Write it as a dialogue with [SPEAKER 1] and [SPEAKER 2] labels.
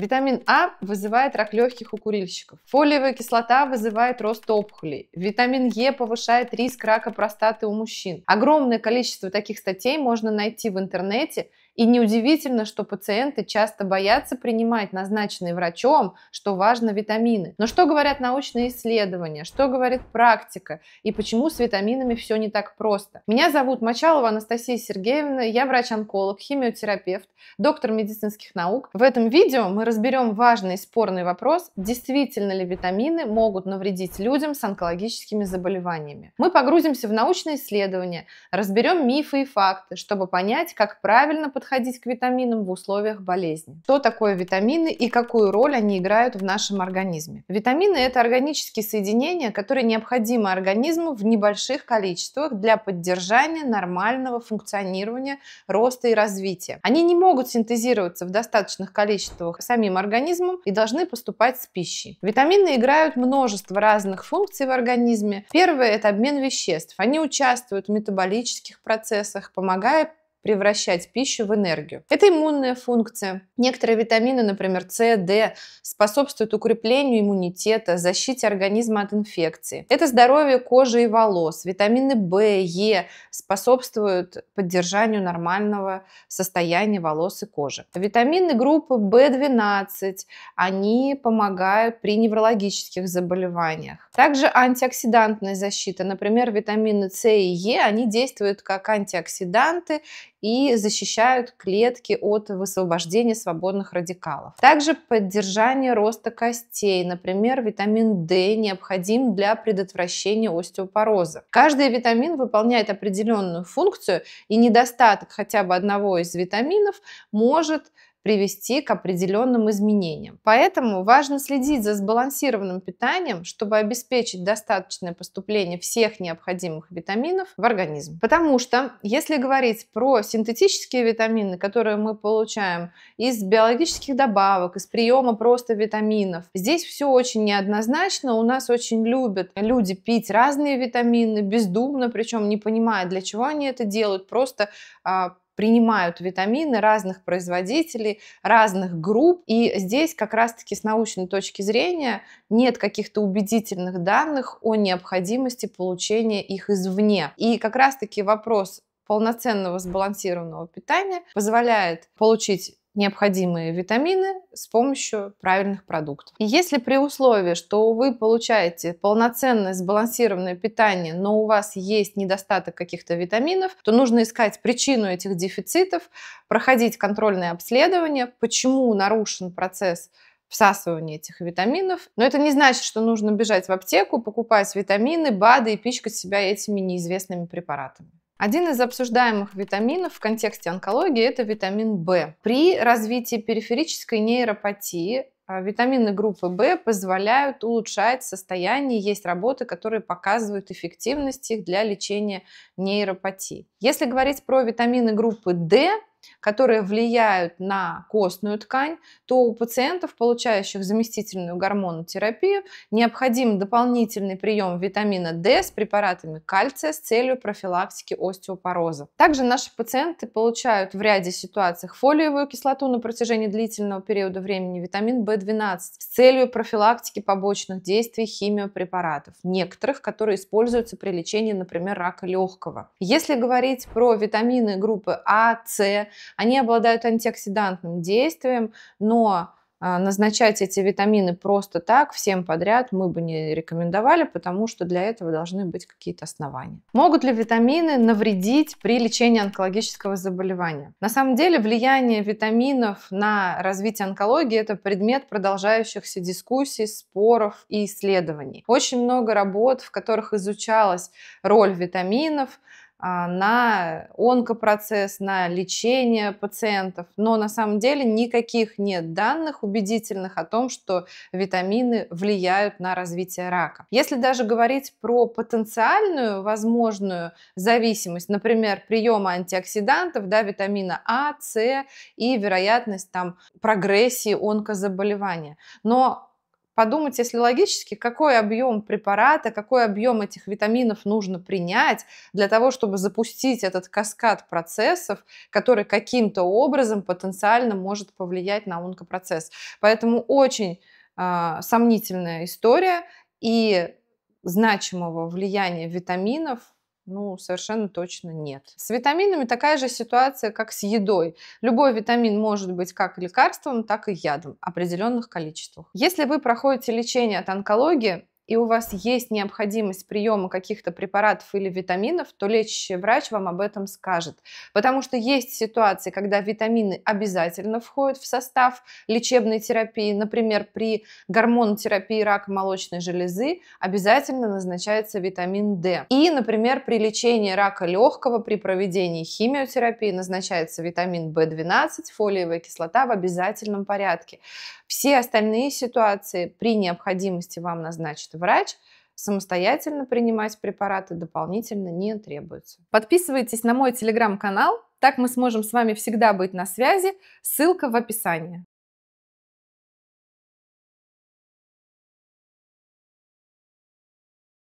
[SPEAKER 1] Витамин А вызывает рак легких у курильщиков. Фолиевая кислота вызывает рост опухолей. Витамин Е повышает риск рака простаты у мужчин. Огромное количество таких статей можно найти в интернете, и неудивительно, что пациенты часто боятся принимать назначенные врачом, что важно, витамины. Но что говорят научные исследования, что говорит практика и почему с витаминами все не так просто? Меня зовут Мачалова Анастасия Сергеевна, я врач-онколог, химиотерапевт, доктор медицинских наук. В этом видео мы разберем важный спорный вопрос, действительно ли витамины могут навредить людям с онкологическими заболеваниями. Мы погрузимся в научные исследования, разберем мифы и факты, чтобы понять, как правильно подходить к витаминам в условиях болезни. Что такое витамины и какую роль они играют в нашем организме? Витамины – это органические соединения, которые необходимы организму в небольших количествах для поддержания нормального функционирования, роста и развития. Они не могут синтезироваться в достаточных количествах самим организмом и должны поступать с пищей. Витамины играют множество разных функций в организме. Первое – это обмен веществ. Они участвуют в метаболических процессах, помогая превращать пищу в энергию. Это иммунная функция. Некоторые витамины, например, С, Д, способствуют укреплению иммунитета, защите организма от инфекций. Это здоровье кожи и волос. Витамины В, Е способствуют поддержанию нормального состояния волос и кожи. Витамины группы В12, они помогают при неврологических заболеваниях. Также антиоксидантная защита, например, витамины С и Е, они действуют как антиоксиданты и защищают клетки от высвобождения свободных радикалов. Также поддержание роста костей, например, витамин D необходим для предотвращения остеопороза. Каждый витамин выполняет определенную функцию, и недостаток хотя бы одного из витаминов может привести к определенным изменениям. Поэтому важно следить за сбалансированным питанием, чтобы обеспечить достаточное поступление всех необходимых витаминов в организм. Потому что, если говорить про синтетические витамины, которые мы получаем из биологических добавок, из приема просто витаминов, здесь все очень неоднозначно. У нас очень любят люди пить разные витамины бездумно, причем не понимая, для чего они это делают, просто а, принимают витамины разных производителей, разных групп. И здесь как раз-таки с научной точки зрения нет каких-то убедительных данных о необходимости получения их извне. И как раз-таки вопрос полноценного сбалансированного питания позволяет получить необходимые витамины с помощью правильных продуктов. И если при условии, что вы получаете полноценное сбалансированное питание, но у вас есть недостаток каких-то витаминов, то нужно искать причину этих дефицитов, проходить контрольное обследование, почему нарушен процесс всасывание этих витаминов. Но это не значит, что нужно бежать в аптеку, покупать витамины, БАДы и пичкать себя этими неизвестными препаратами. Один из обсуждаемых витаминов в контексте онкологии – это витамин В. При развитии периферической нейропатии а, витамины группы В позволяют улучшать состояние. Есть работы, которые показывают эффективность их для лечения нейропатии. Если говорить про витамины группы D, которые влияют на костную ткань, то у пациентов, получающих заместительную гормонотерапию, необходим дополнительный прием витамина D с препаратами кальция с целью профилактики остеопороза. Также наши пациенты получают в ряде ситуаций фолиевую кислоту на протяжении длительного периода времени, витамин в 12 с целью профилактики побочных действий химиопрепаратов, некоторых, которые используются при лечении, например, рака легкого. Если говорить про витамины группы А, С, они обладают антиоксидантным действием, но а, назначать эти витамины просто так всем подряд мы бы не рекомендовали, потому что для этого должны быть какие-то основания. Могут ли витамины навредить при лечении онкологического заболевания? На самом деле влияние витаминов на развитие онкологии это предмет продолжающихся дискуссий, споров и исследований. Очень много работ, в которых изучалась роль витаминов, а, на онкопроцесс, на лечение пациентов. Но на самом деле никаких нет данных убедительных о том, что витамины влияют на развитие рака. Если даже говорить про потенциальную возможную зависимость, например, приема антиоксидантов, да, витамина А, С и вероятность там прогрессии онкозаболевания. Но подумать, если логически, какой объем препарата, какой объем этих витаминов нужно принять для того, чтобы запустить этот каскад процессов, который каким-то образом потенциально может повлиять на онкопроцесс. Поэтому очень э, сомнительная история и значимого влияния витаминов ну, совершенно точно нет. С витаминами такая же ситуация, как с едой. Любой витамин может быть как лекарством, так и ядом в определенных количествах. Если вы проходите лечение от онкологии, и у вас есть необходимость приема каких-то препаратов или витаминов, то лечащий врач вам об этом скажет. Потому что есть ситуации, когда витамины обязательно входят в состав лечебной терапии. Например, при гормонотерапии рака молочной железы обязательно назначается витамин D. И, например, при лечении рака легкого, при проведении химиотерапии назначается витамин B12, фолиевая кислота в обязательном порядке. Все остальные ситуации при необходимости вам назначат врач, самостоятельно принимать препараты дополнительно не требуется. Подписывайтесь на мой телеграм-канал, так мы сможем с вами всегда быть на связи, ссылка в описании.